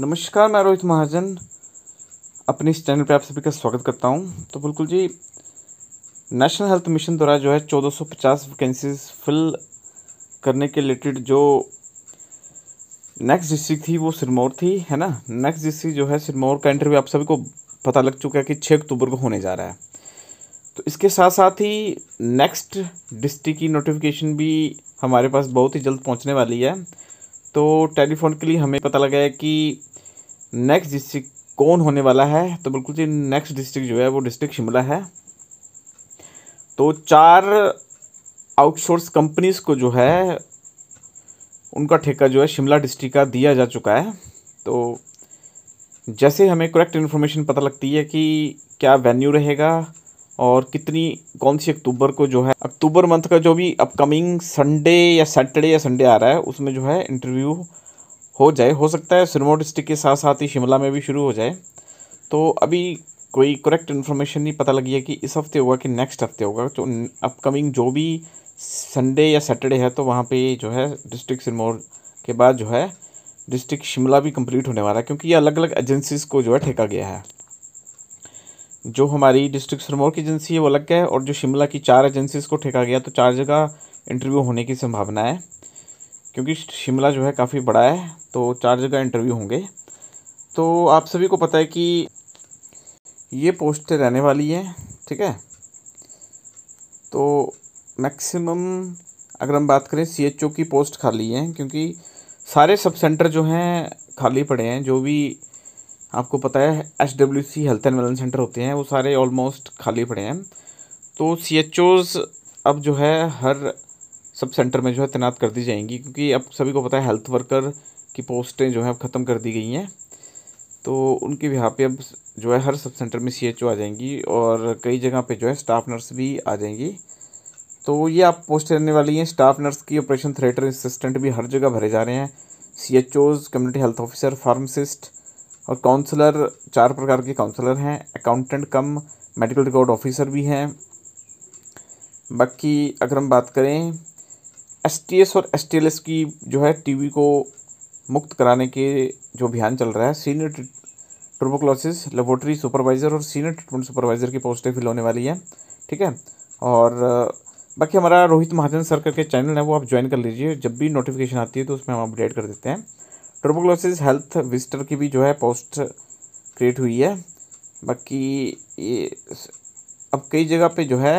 नमस्कार मैं रोहित महाजन अपने इस चैनल पर आप सभी का स्वागत करता हूं तो बिल्कुल जी नेशनल हेल्थ मिशन द्वारा जो है 1450 वैकेंसीज फिल करने के रिलेटेड जो नेक्स्ट डिस्ट्रिक्ट थी वो सिरमौर थी है ना नेक्स्ट डिस्ट्रिक्ट जो है सिरमौर का इंटरव्यू आप सभी को पता लग चुका है कि छः अक्टूबर को होने जा रहा है तो इसके साथ साथ ही नेक्स्ट डिस्ट्रिक्ट की नोटिफिकेशन भी हमारे पास बहुत ही जल्द पहुँचने वाली है तो टेलीफोन के लिए हमें पता लगा है कि नेक्स्ट डिस्ट्रिक्ट कौन होने वाला है तो बिल्कुल जी नेक्स्ट डिस्ट्रिक्ट जो है वो डिस्ट्रिक्ट शिमला है तो चार आउटसोर्स कंपनीज को जो है उनका ठेका जो है शिमला डिस्ट्रिक्ट का दिया जा चुका है तो जैसे हमें करेक्ट इन्फॉर्मेशन पता लगती है कि क्या वेन्यू रहेगा और कितनी कौन सी अक्टूबर को जो है अक्टूबर मंथ का जो भी अपकमिंग संडे या सैटरडे या संडे आ रहा है उसमें जो है इंटरव्यू हो जाए हो सकता है सिरमौर डिस्ट्रिक्ट के साथ साथ ही शिमला में भी शुरू हो जाए तो अभी कोई करेक्ट इन्फॉर्मेशन नहीं पता लगी है कि इस हफ्ते होगा कि नेक्स्ट हफ्ते होगा तो अपकमिंग जो भी संडे या सैटरडे है तो वहाँ पे जो है डिस्ट्रिक्ट सिरमौर के बाद जो है डिस्ट्रिक्ट शिमला भी कंप्लीट होने वाला है क्योंकि ये अलग अलग एजेंसीज़ को जो है ठेका गया है जो हमारी डिस्ट्रिक्ट सिरमौर की एजेंसी है वो अलग है और जो शिमला की चार एजेंसीज़ को ठेका गया तो चार जगह इंटरव्यू होने की संभावना है क्योंकि शिमला जो है काफ़ी बड़ा है तो चार जगह इंटरव्यू होंगे तो आप सभी को पता है कि ये पोस्ट रहने वाली हैं ठीक है तो मैक्सिमम अगर हम बात करें सी की पोस्ट खाली हैं क्योंकि सारे सब सेंटर जो हैं खाली पड़े हैं जो भी आपको पता है H W C health and wellness centre होते हैं वो सारे ऑलमोस्ट खाली पड़े हैं तो सी एच ओज़ अब जो है हर सब सेंटर में जो है तैनात कर दी जाएंगी क्योंकि अब सभी को पता है हेल्थ वर्कर की पोस्टें जो हैं अब ख़त्म कर दी गई हैं तो उनके यहाँ पे अब जो है हर सब सेंटर में सी एच ओ आ जाएंगी और कई जगह पे जो है स्टाफ नर्स भी आ जाएंगी तो ये आप पोस्टें रहने वाली हैं स्टाफ नर्स की ऑपरेशन थिएटर असिस्टेंट भी हर जगह भरे जा रहे हैं C H Os community health officer pharmacist और काउंसलर चार प्रकार के काउंसलर हैं accountant cum medical record officer भी हैं बाकी अगर हम बात करें एस और एस की जो है टीवी को मुक्त कराने के जो अभियान चल रहा है सीनियर ट्यूबोक्लोसिस लेबोरेटरी सुपरवाइज़र और सीनियर ट्रीटमेंट सुपरवाइज़र की पोस्टें फिल होने वाली है ठीक है और बाकी हमारा रोहित महाजन सर करके चैनल है वो आप ज्वाइन कर लीजिए जब भी नोटिफिकेशन आती है तो उसमें हम अपडेट कर देते हैं ट्यूबरक्लोसिस हेल्थ विजिटर की भी जो है पोस्ट क्रिएट हुई है बाकी ये अब कई जगह पे जो है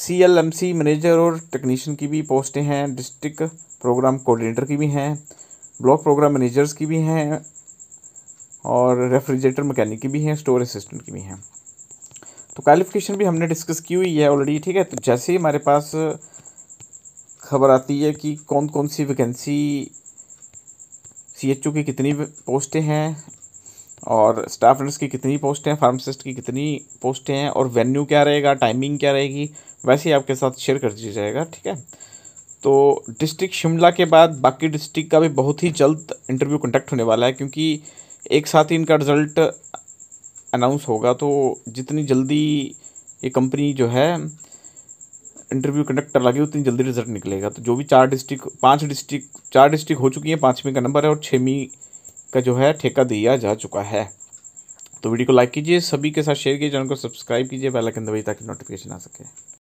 C L M C manager और टेक्नीशियन की भी पोस्टें हैं डिस्ट्रिक्ट प्रोग्राम कोऑर्डिनेटर की भी हैं ब्लॉक प्रोग्राम मैनेजर्स की भी हैं और रेफ्रिजरेटर मैकेनिक की भी हैं स्टोर असिस्टेंट की भी हैं तो क्वालिफिकेशन भी हमने डिस्कस की हुई है ऑलरेडी ठीक है तो जैसे ही हमारे पास खबर आती है कि कौन कौन सी वैकेंसी सी एच ओ की कितनी पोस्टें हैं और स्टाफ नर्स की कितनी पोस्टें हैं फार्मासिस्ट की कितनी पोस्टें हैं और वेन्यू क्या रहेगा टाइमिंग क्या रहेगी वैसे ही आपके साथ शेयर कर दिया जाएगा ठीक है तो डिस्ट्रिक्ट शिमला के बाद बाकी डिस्ट्रिक्ट का भी बहुत ही जल्द इंटरव्यू कंडक्ट होने वाला है क्योंकि एक साथ ही इनका रिज़ल्ट अनाउंस होगा तो जितनी जल्दी ये कंपनी जो है इंटरव्यू कंडक्ट करा लगे उतनी जल्दी रिजल्ट निकलेगा तो जो भी चार डिस्ट्रिक्ट पांच डिस्ट्रिक्ट चार डिस्ट्रिक्ट हो चुकी हैं पाँचवीं का नंबर है और छवीं का जो है ठेका दिया जा चुका है तो वीडियो को लाइक कीजिए सभी के साथ शेयर कीजिए चैनल को सब्सक्राइब कीजिए बेल आइकन दबाइए ताकि नोटिफिकेशन आ सके